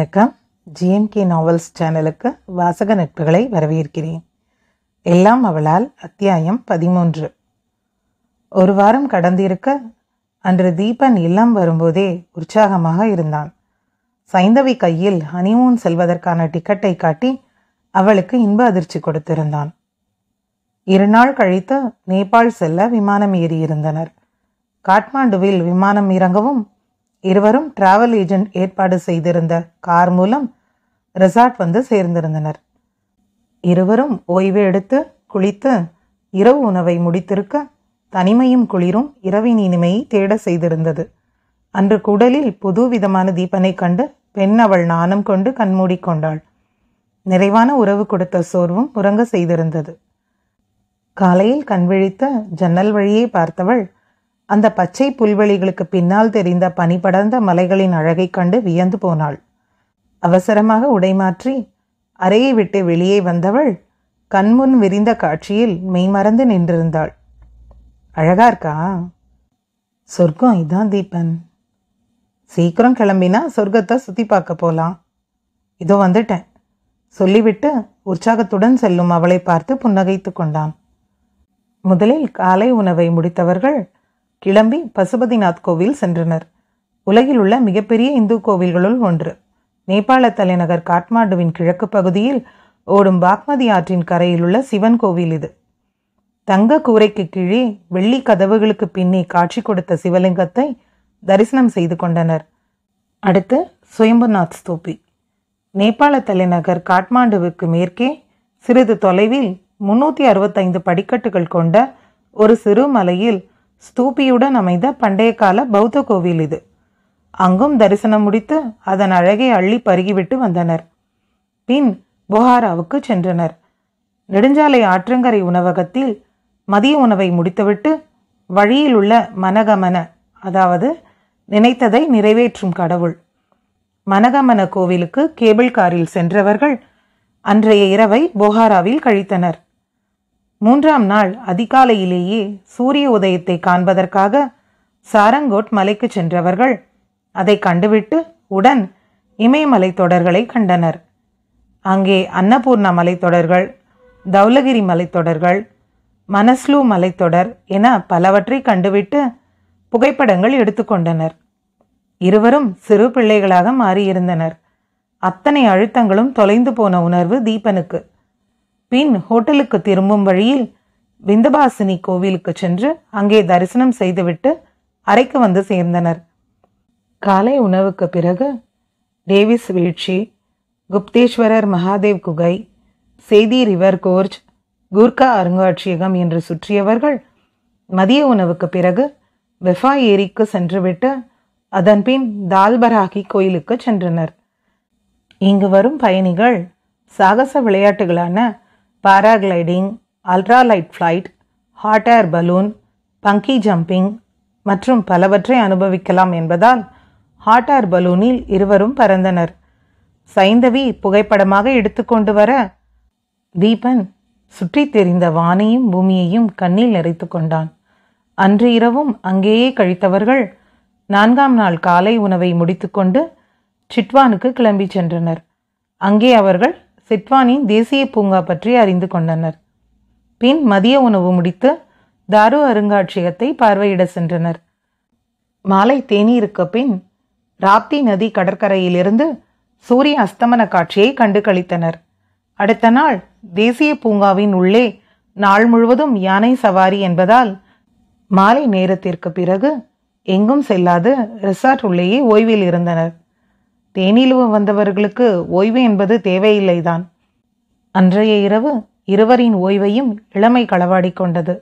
வணக்கம் GMK novels சேனலுக்கு வாசக நட்புகளை வரவேற்கிறேன் எல்லாம் அவளால் அத்தியாயம் பதிமூன்று ஒரு வாரம் கடந்திருக்க அன்று தீபன் இல்லம் வரும்போதே உற்சாகமாக இருந்தான் சைந்தவி கையில் ஹனிமூன் செல்வதற்கான டிக்கெட்டை காட்டி அவளுக்கு இன்ப அதிர்ச்சி கொடுத்திருந்தான் இரு நாள் கழித்து நேபாள் செல்ல விமானம் ஏறியிருந்தனர் காட்மாண்டுவில் விமானம் இறங்கவும் இருவரும் டிராவல் ஏஜென்ட் ஏற்பாடு செய்திருந்த கார் மூலம் ரெசார்ட் வந்து சேர்ந்திருந்தனர் இருவரும் ஓய்வு எடுத்து குளித்து இரவு உணவை முடித்திருக்க தனிமையும் குளிரும் இரவின் இனிமையை தேட செய்திருந்தது அன்று குடலில் புதுவிதமான தீபனை கண்டு பெண் அவள் நாணம் கொண்டு கண்மூடிக்கொண்டாள் நிறைவான உறவு கொடுத்த சோர்வும் உறங்க செய்திருந்தது காலையில் கண்விழித்த ஜன்னல் வழியை பார்த்தவள் அந்த பச்சை புல்வெளிகளுக்கு பின்னால் தெரிந்த பனிபடர்ந்த மலைகளின் அழகைக் கண்டு வியந்து போனாள் அவசரமாக உடைமாற்றி அறையை விட்டு வெளியே வந்தவள் கண்முன் விரிந்த காட்சியில் மெய்மறந்து நின்றிருந்தாள் அழகா இருக்கா சொர்க்கம் இதான் தீபன் சீக்கிரம் கிளம்பினா சொர்க்கத்தை சுற்றி பார்க்க போகலாம் இதோ வந்துட்டேன் சொல்லிவிட்டு உற்சாகத்துடன் செல்லும் அவளை பார்த்து புன்னகைத்து கொண்டான் முதலில் காலை உணவை முடித்தவர்கள் கிளம்பி பசுபதிநாத் கோவில் சென்றனர் உலகில் உள்ள மிகப்பெரிய இந்து கோவில்களுள் ஒன்று நேபாள தலைநகர் காட்மாண்டுவின் கிழக்கு பகுதியில் ஓடும் பாக்மதி ஆற்றின் கரையில் உள்ள சிவன் கோவில் இது தங்க கூரைக்கு கீழே வெள்ளி கதவுகளுக்கு பின்னே காட்சி கொடுத்த சிவலிங்கத்தை தரிசனம் செய்து கொண்டனர் அடுத்து சுயம்புநாத் ஸ்தூபி நேபாள தலைநகர் காட்மாண்டுவுக்கு மேற்கே சிறிது தொலைவில் முன்னூற்றி அறுபத்தைந்து படிக்கட்டுகள் கொண்ட ஒரு சிறு மலையில் ஸ்தூபியுடன் அமைந்த பண்டைய கால பௌத்த கோவில் இது அங்கும் தரிசனம் முடித்து அதன் அழகை அள்ளி பருகிவிட்டு வந்தனர் பின் புகாராவுக்கு சென்றனர் நெடுஞ்சாலை ஆற்றங்கரை உணவகத்தில் மதிய உணவை முடித்துவிட்டு வழியில் உள்ள மனகமன அதாவது நினைத்ததை நிறைவேற்றும் கடவுள் மனகமன கோவிலுக்கு கேபிள் காரில் சென்றவர்கள் அன்றைய இரவை போகாராவில் கழித்தனர் மூன்றாம் நாள் அதிகாலையிலேயே சூரிய உதயத்தை காண்பதற்காக சாரங்கோட் மலைக்கு சென்றவர்கள் அதை கண்டுவிட்டு உடன் இமயமலை தொடர்களை கண்டனர் அங்கே அன்னபூர்ணா மலைத்தொடர்கள் தௌலகிரி மலைத்தொடர்கள் மனஸ்லூ மலைத்தொடர் என பலவற்றை கண்டுவிட்டு புகைப்படங்கள் எடுத்துக்கொண்டனர் இருவரும் சிறு பிள்ளைகளாக மாறியிருந்தனர் அத்தனை அழுத்தங்களும் தொலைந்து போன உணர்வு தீபனுக்கு பின் ஹோட்டலுக்கு திரும்பும் வழியில் விந்தபாசினி கோவிலுக்கு சென்று அங்கே தரிசனம் செய்துவிட்டு அறைக்கு வந்து சேர்ந்தனர் காலை உணவுக்கு பிறகு டேவிஸ் வீழ்ச்சி குப்தேஸ்வரர் மகாதேவ் குகை செய்தி ரிவர் கோர்ஜ் குர்கா அருங்காட்சியகம் என்று சுற்றியவர்கள் மதிய உணவுக்கு பிறகு வெஃபா ஏரிக்கு சென்றுவிட்டு அதன்பின் தால்பராகி கோயிலுக்கு சென்றனர் இங்கு வரும் பயணிகள் சாகச விளையாட்டுகளான paragliding ultralight flight hot air balloon bungee jumping மற்றும் பலவற்றை அனுபவிக்கலாம் என்பதால் ஹாட் ஏர் பலூனில் இருவரும் பறந்தனர் சைந்தவி புகைப்படமாக எடுத்துக்கொண்டு வர தீபன் சுற்றி தெரிந்த வானையும் பூமியையும் கண்ணில் நிறைத்து கொண்டான் அன்று இரவும் அங்கேயே கழித்தவர்கள் நான்காம் நாள் காலை உணவை முடித்துக்கொண்டு சிட்வானுக்கு கிளம்பி சென்றனர் அங்கே அவர்கள் சிட்வானின் தேசிய பூங்கா பற்றி அறிந்து கொண்டனர் பின் மதிய உணவு முடித்து தாரு அருங்காட்சியகத்தை பார்வையிட சென்றனர் மாலை தேநீருக்கு பின் ராப்தி நதி கடற்கரையிலிருந்து சூரிய அஸ்தமன காட்சியை கண்டு கழித்தனர் அடுத்த நாள் தேசிய பூங்காவின் உள்ளே நாள் முழுவதும் யானை சவாரி என்பதால் மாலை நேரத்திற்கு பிறகு எங்கும் செல்லாது ரிசார்ட் உள்ளேயே ஓய்வில் இருந்தனர் தேனிலுவ வந்தவர்களுக்கு ஓய்வு என்பது தேவையில்லைதான் அன்றைய இரவு இருவரின் ஓய்வையும் இளமை களவாடி கொண்டது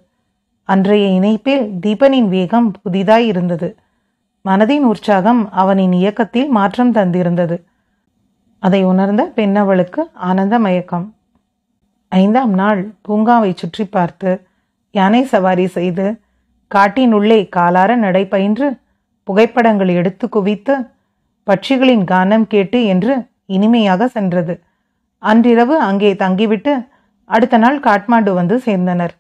அன்றைய இணைப்பில் தீபனின் வேகம் புதிதாய் இருந்தது மனதின் உற்சாகம் அவனின் இயக்கத்தில் மாற்றம் தந்திருந்தது அதை உணர்ந்த பெண்ணவளுக்கு ஆனந்த மயக்கம் ஐந்தாம் நாள் பூங்காவை சுற்றி பார்த்து யானை சவாரி செய்து காட்டினுள்ளே காலார நடைபயின்று புகைப்படங்கள் எடுத்து குவித்து பட்சிகளின் கானம் கேட்டு என்று இனிமையாக சென்றது அன்றிரவு அங்கே தங்கிவிட்டு அடுத்த நாள் காட்மாண்டு வந்து சேர்ந்தனர்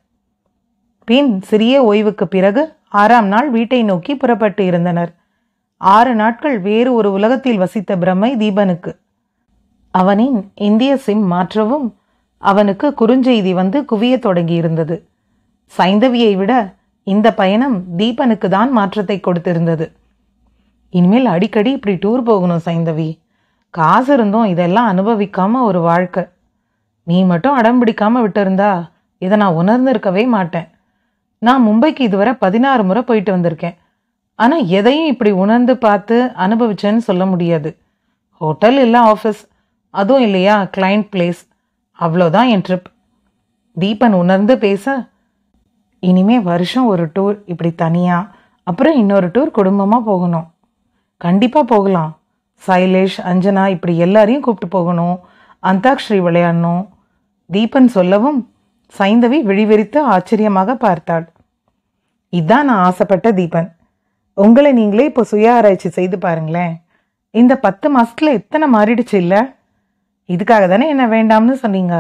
பின் சிறிய ஓய்வுக்கு பிறகு ஆறாம் நாள் வீட்டை நோக்கி புறப்பட்டு இருந்தனர் ஆறு நாட்கள் வேறு ஒரு உலகத்தில் வசித்த பிரம்மை தீபனுக்கு அவனின் இந்திய சிம் மாற்றவும் அவனுக்கு குறுஞ்செய்தி வந்து குவிய தொடங்கியிருந்தது சைந்தவியை விட இந்த பயணம் தீபனுக்கு தான் மாற்றத்தை கொடுத்திருந்தது இனிமேல் அடிக்கடி இப்படி டூர் போகணும் சைந்தவி காசு இருந்தும் இதெல்லாம் அனுபவிக்காம ஒரு வாழ்க்கை நீ மட்டும் அடம் பிடிக்காம விட்டிருந்தா இதை நான் உணர்ந்திருக்கவே மாட்டேன் நான் மும்பைக்கு இதுவரை பதினாறு முறை போயிட்டு வந்திருக்கேன் ஆனால் எதையும் இப்படி உணர்ந்து பார்த்து அனுபவிச்சேன்னு சொல்ல முடியாது ஹோட்டல் இல்லை ஆஃபீஸ் அதுவும் இல்லையா கிளைண்ட் பிளேஸ் அவ்வளோதான் என் ட்ரிப் தீபன் உணர்ந்து பேச இனிமே வருஷம் ஒரு டூர் இப்படி தனியாக அப்புறம் இன்னொரு டூர் குடும்பமாக போகணும் கண்டிப்பாக போகலாம் சைலேஷ் அஞ்சனா இப்படி எல்லாரையும் கூப்பிட்டு போகணும் அந்தாக்ஷரி விளையாடணும் தீபன் சொல்லவும் சைந்தவி விழிவெறித்து ஆச்சரியமாக பார்த்தாள் இதான் நான் ஆசைப்பட்ட தீபன் உங்களை நீங்களே இப்போ சுய ஆராய்ச்சி செய்து பாருங்களேன் இந்த பத்து மாதத்தில் எத்தனை மாறிடுச்சு இல்லை இதுக்காக தானே என்ன வேண்டாம்னு சொன்னீங்க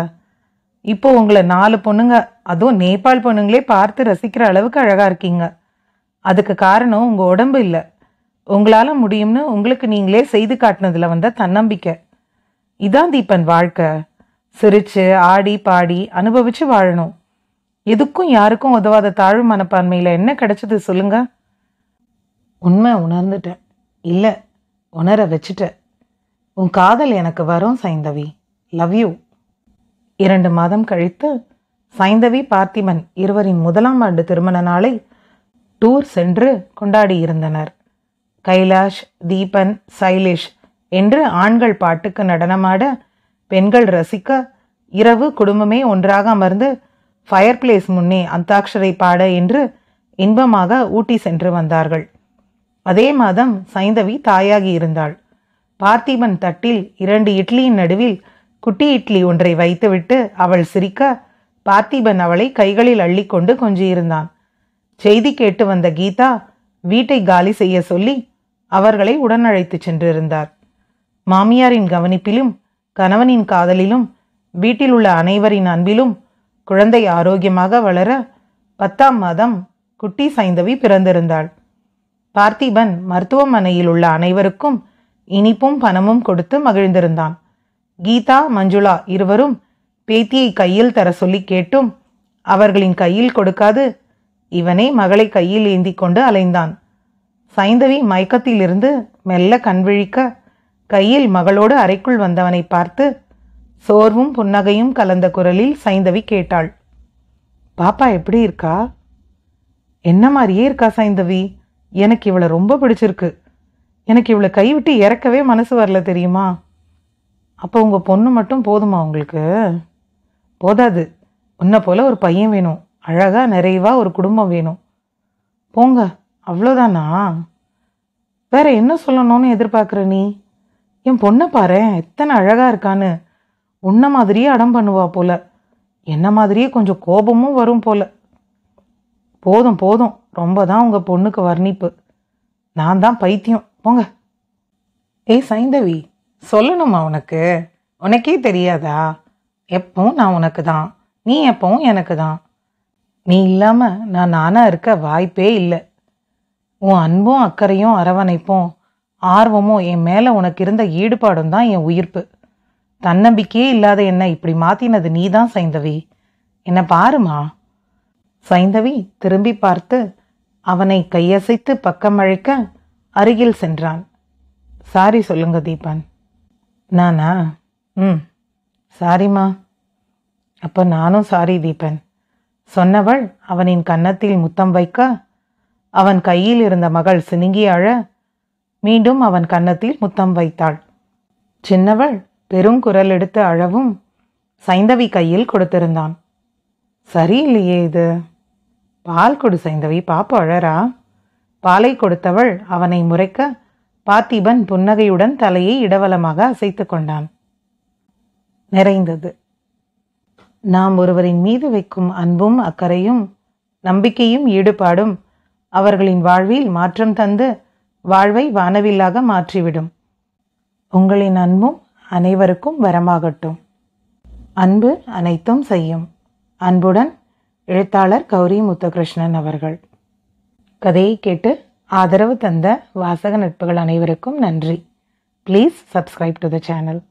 இப்போ உங்களை நாலு பொண்ணுங்க அதுவும் நேபாள் பொண்ணுங்களே பார்த்து ரசிக்கிற அளவுக்கு அழகாக இருக்கீங்க அதுக்கு காரணம் உங்கள் உடம்பு இல்லை உங்களால் முடியும்னு உங்களுக்கு நீங்களே செய்து காட்டினதில் வந்த தன்னம்பிக்கை இதான் தீபன் வாழ்க்கை சிரித்து ஆடி பாடி அனுபவித்து வாழணும் எதுக்கும் யாருக்கும் உதவாத தாழ்வு மனப்பான்மையில் என்ன கிடைச்சது சொல்லுங்க உண்மை உணர்ந்துட்டேன் இல்லை உணர வச்சுட்டேன் உன் காதல் எனக்கு வரும் சைந்தவி லவ் யூ இரண்டு மாதம் கழித்து சைந்தவி பார்த்திமன் இருவரின் முதலாம் ஆண்டு திருமண நாளை டூர் சென்று கொண்டாடியிருந்தனர் கைலாஷ் தீபன் சைலேஷ் என்று ஆண்கள் பாட்டுக்கு நடனமாட பெண்கள் ரசிக்க இரவு குடும்பமே ஒன்றாக அமர்ந்து ஃபயர் பிளேஸ் முன்னே அந்தாட்சரை பாட என்று இன்பமாக ஊட்டி சென்று வந்தார்கள் அதே மாதம் சைந்தவி தாயாகி இருந்தாள் பார்த்திபன் தட்டில் இரண்டு இட்லியின் நடுவில் குட்டி இட்லி ஒன்றை வைத்துவிட்டு அவள் சிரிக்க பார்த்திபன் அவளை கைகளில் அள்ளிக்கொண்டு கொஞ்சியிருந்தான் செய்தி கேட்டு வந்த கீதா வீட்டை காலி செய்ய சொல்லி அவர்களை உடனழைத்துச் சென்றிருந்தார் மாமியாரின் கவனிப்பிலும் கணவனின் காதலிலும் வீட்டில் உள்ள அனைவரின் அன்பிலும் குழந்தை ஆரோக்கியமாக வளர பத்தாம் மாதம் குட்டி சைந்தவி பிறந்திருந்தாள் பார்த்திபன் மருத்துவமனையில் உள்ள அனைவருக்கும் இனிப்பும் பணமும் கொடுத்து மகிழ்ந்திருந்தான் கீதா மஞ்சுளா இருவரும் பேத்தியை கையில் தர சொல்லி கேட்டும் அவர்களின் கையில் கொடுக்காது இவனே மகளை கையில் ஏந்தி கொண்டு அலைந்தான் சைந்தவி மயக்கத்திலிருந்து மெல்ல கண்விழிக்க கையில் மகளோடு அறைக்குள் வந்தவனை பார்த்து சோர்வும் புன்னகையும் கலந்த குரலில் சைந்தவி கேட்டாள் பாப்பா எப்படி இருக்கா என்ன மாதிரியே இருக்கா சைந்தவி எனக்கு இவளை ரொம்ப பிடிச்சிருக்கு எனக்கு இவளை கைவிட்டு இறக்கவே மனசு வரல தெரியுமா அப்போ உங்கள் பொண்ணு மட்டும் போதுமா உங்களுக்கு போதாது உன்னை போல் ஒரு பையன் வேணும் அழகாக நிறைவாக ஒரு குடும்பம் வேணும் போங்க அவ்வளோதானா வேற என்ன சொல்லணும்னு எதிர்பார்க்குற நீ என் பொண்ணை பாரு எத்தனை அழகாக இருக்கான்னு உன்ன மாதிரியே அடம் பண்ணுவா போல என்ன மாதிரியே கொஞ்சம் கோபமும் வரும் போல போதும் போதும் ரொம்ப தான் உங்கள் பொண்ணுக்கு வர்ணிப்பு நான் தான் பைத்தியம் போங்க ஏய் சைந்தவி சொல்லணுமா உனக்கு உனக்கே தெரியாதா எப்பவும் நான் உனக்கு தான் நீ எப்பவும் எனக்கு தான் நீ இல்லாமல் நான் நானாக இருக்க வாய்ப்பே இல்லை உன் அன்பும் அக்கறையும் அரவணைப்பும் ஆர்வமும் என் மேலே உனக்கு இருந்த ஈடுபாடும் தான் என் உயிர்ப்பு தன்னம்பிக்கையே இல்லாத என்னை இப்படி மாத்தினது நீ தான் சைந்தவி என்னை பாருமா சைந்தவி திரும்பி பார்த்து அவனை கையசைத்து பக்கம் அழைக்க அருகில் சென்றான் சாரி சொல்லுங்க தீபன் நானா ம் சாரிம்மா அப்போ நானும் சாரி தீபன் சொன்னவள் அவனின் கன்னத்தில் முத்தம் வைக்க அவன் கையில் இருந்த மகள் சினுங்கி அழ மீண்டும் அவன் கன்னத்தில் முத்தம் வைத்தாள் சின்னவள் பெருங்குரல் எடுத்து அழவும் சைந்தவி கையில் கொடுத்திருந்தான் சரி இல்லையே இது பால் கொடு சைந்தவி பாப்பு அழறா பாலை கொடுத்தவள் அவனை முறைக்க பார்த்திபன் புன்னகையுடன் தலையை இடவலமாக அசைத்து கொண்டான் நிறைந்தது நாம் ஒருவரின் மீது வைக்கும் அன்பும் அக்கறையும் நம்பிக்கையும் ஈடுபாடும் அவர்களின் வாழ்வில் மாற்றம் தந்து வாழ்வை வானவில்லாக மாற்றிவிடும் உங்களின் அன்பும் அனைவருக்கும் வரமாகட்டும் அன்பு அனைத்தும் செய்யும் அன்புடன் எழுத்தாளர் கௌரி முத்தகிருஷ்ணன் அவர்கள் கதையை கேட்டு ஆதரவு தந்த வாசக நட்புகள் அனைவருக்கும் நன்றி please subscribe to the channel